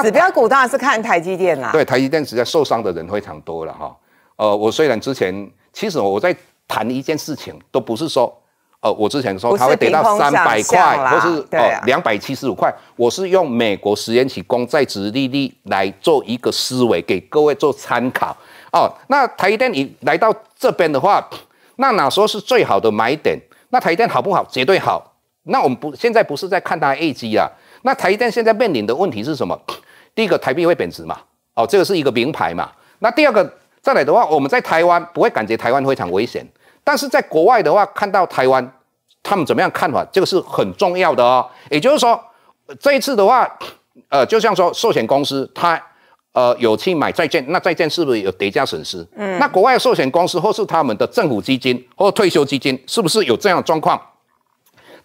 指标股当然是看台积电啦，对台积电实在受伤的人非常多了哈。呃，我虽然之前其实我在谈一件事情，都不是说呃，我之前说它跌到三百块，或是哦两百七十五块，我是用美国十年期公债值利率来做一个思维，给各位做参考哦。那台积电你来到这边的话，那哪说是最好的买点？那台积电好不好？绝对好。那我们不现在不是在看它业绩啊，那台积电现在面临的问题是什么？第一个，台币会贬值嘛？哦，这个是一个名牌嘛。那第二个，再来的话，我们在台湾不会感觉台湾非常危险，但是在国外的话，看到台湾他们怎么样看法，这个是很重要的哦。也就是说，这一次的话，呃，就像说，寿险公司它呃有去买债券，那债券是不是有叠加损失？嗯，那国外寿险公司或是他们的政府基金或退休基金，是不是有这样状况？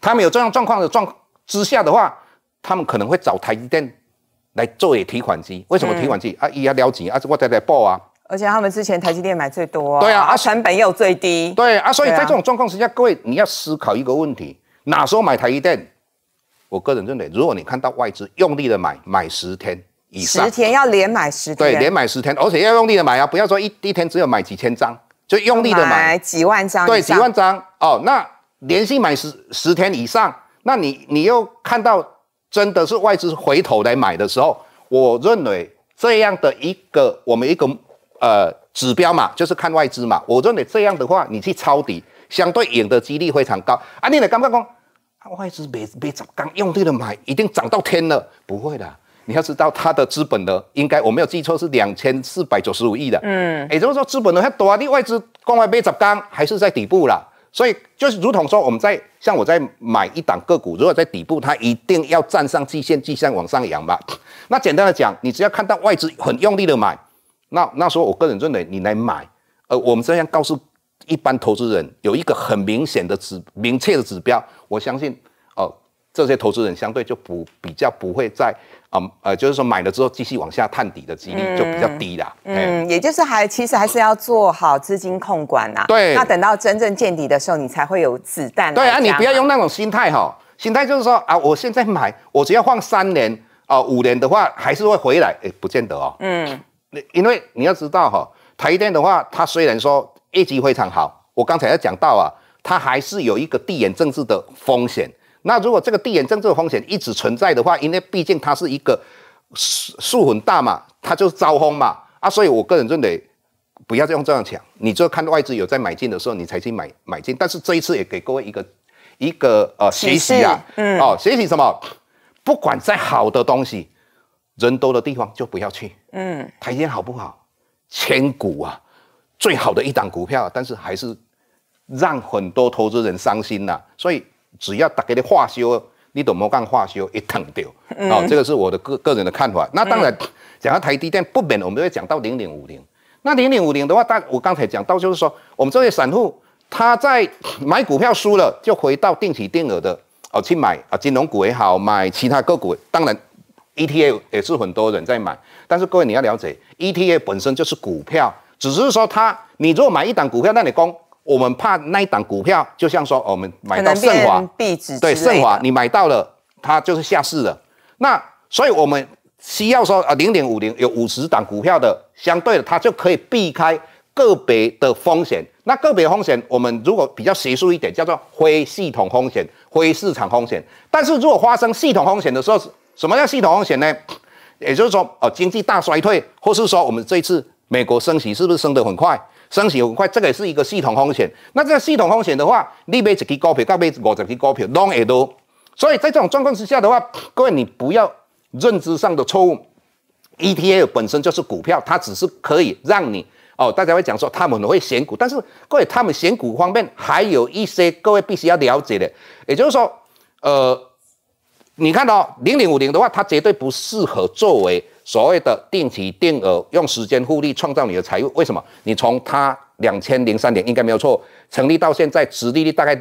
他们有这样状况的状之下的话，他们可能会找台积电。来做提款机，为什么提款机？啊，伊要撩钱，啊，我得得报啊。而且他们之前台积电买最多。对啊，啊，成本又最低。对啊，所以在这种状况之下，各位你要思考一个问题：哪时候买台积电？我个人认为，如果你看到外资用力的买，买十天以上，十天要连买十天，对，连买十天，而且要用力的买啊，不要说一一天只有买几千张，就用力的买几万张，对，几万张哦，那连续买十十天以上，那你你又看到。真的是外资回头来买的时候，我认为这样的一个我们一个呃指标嘛，就是看外资嘛。我认为这样的话，你去抄底，相对赢的几率非常高。啊，你那刚刚讲外资别别涨，刚用对了买，一定涨到天了？不会的，你要知道它的资本的，应该我没有记错是两千四百九十五亿的。嗯，也就是说资本的它多啊，你外资光外没砸缸还是在底部了。所以就是如同说，我们在像我在买一档个股，如果在底部，它一定要站上季线，季线往上扬吧。那简单的讲，你只要看到外资很用力的买，那那时候我个人认为你来买。呃，我们这样告诉一般投资人，有一个很明显的指明确的指标，我相信。这些投资人相对就不比较不会在啊呃，就是说买了之后继续往下探底的几率就比较低啦。嗯，也就是还其实还是要做好资金控管啊。对，那等到真正见底的时候，你才会有子弹对啊，你不要用那种心态哈，心态就是说啊，我现在买，我只要放三年啊五年的话，还是会回来。哎，不见得哦。嗯，因为你要知道哈，台电的话，它虽然说业绩非常好，我刚才也讲到啊，它还是有一个地缘政治的风险。那如果这个地缘政治风险一直存在的话，因为毕竟它是一个树树很大嘛，它就是招风嘛啊，所以我个人认为不要再用这样抢，你就看外资有在买进的时候，你才去买买进。但是这一次也给各位一个一个呃学习啊，嗯，哦，学习什么？不管再好的东西，人多的地方就不要去。嗯，台积好不好？千股啊，最好的一档股票，但是还是让很多投资人伤心了，所以。只要大家你化修，你懂没？干化修一躺掉，好，这个是我的个个人的看法。那当然，讲到台积电不免我们会讲到零点五零。那零点五零的话，但我刚才讲到就是说，我们这些散户他在买股票输了，就回到定期定额的哦，去买啊，金融股也好，买其他个股。当然，ETF 也是很多人在买，但是各位你要了解，ETF 本身就是股票，只是说他，你如果买一档股票，那你供我们怕那一档股票，就像说，我们买到盛华，对盛华，你买到了，它就是下市了。那所以我们需要说，呃，零点五零有五十档股票的相对的，它就可以避开个别的风险。那个别风险，我们如果比较学术一点，叫做非系统风险、非市场风险。但是如果发生系统风险的时候，什么叫系统风险呢？也就是说，呃，经济大衰退，或是说我们这次美国升息是不是升得很快？升息很快，这个也是一个系统风险。那这个系统风险的话，你买十支股票，到买五十支股票，拢会多。所以在这种状况之下的话，各位你不要认知上的错误。ETF 本身就是股票，它只是可以让你哦，大家会讲说他们会选股，但是各位他们选股方面还有一些各位必须要了解的，也就是说，呃，你看到零零五零的话，它绝对不适合作为。所谓的定期定额用时间复利创造你的财富，为什么？你从它两千零三年应该没有错成立到现在，殖利率大概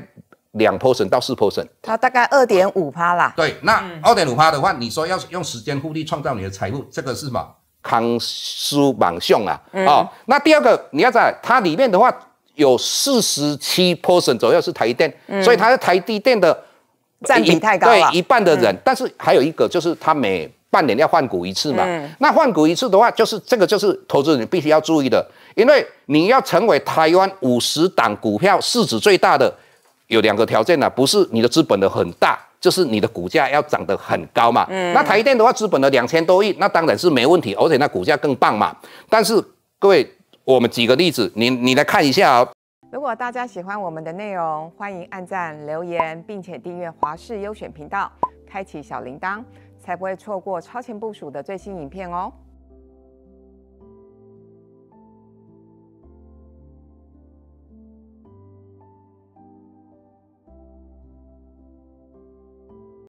两 percent 到四 percent，它大概二点五趴啦。对，那二点五趴的话，你说要用时间复利创造你的财富，这个是什么？康叔猛象啊！哦，那第二个你要在它里面的话，有四十七 percent 左右是台电，所以它是台电的占比太高了，对一半的人，但是还有一个就是它每半年要换股一次嘛？那换股一次的话，就是这个就是投资人必须要注意的，因为你要成为台湾五十档股票市值最大的，有两个条件呢，不是你的资本的很大，就是你的股价要涨得很高嘛。那台电的话，资本的两千多亿，那当然是没问题，而且那股价更棒嘛。但是各位，我们举个例子，你你来看一下。哦。如果大家喜欢我们的内容，欢迎按赞、留言，并且订阅华视优选频道，开启小铃铛。才不会错过超前部署的最新影片哦。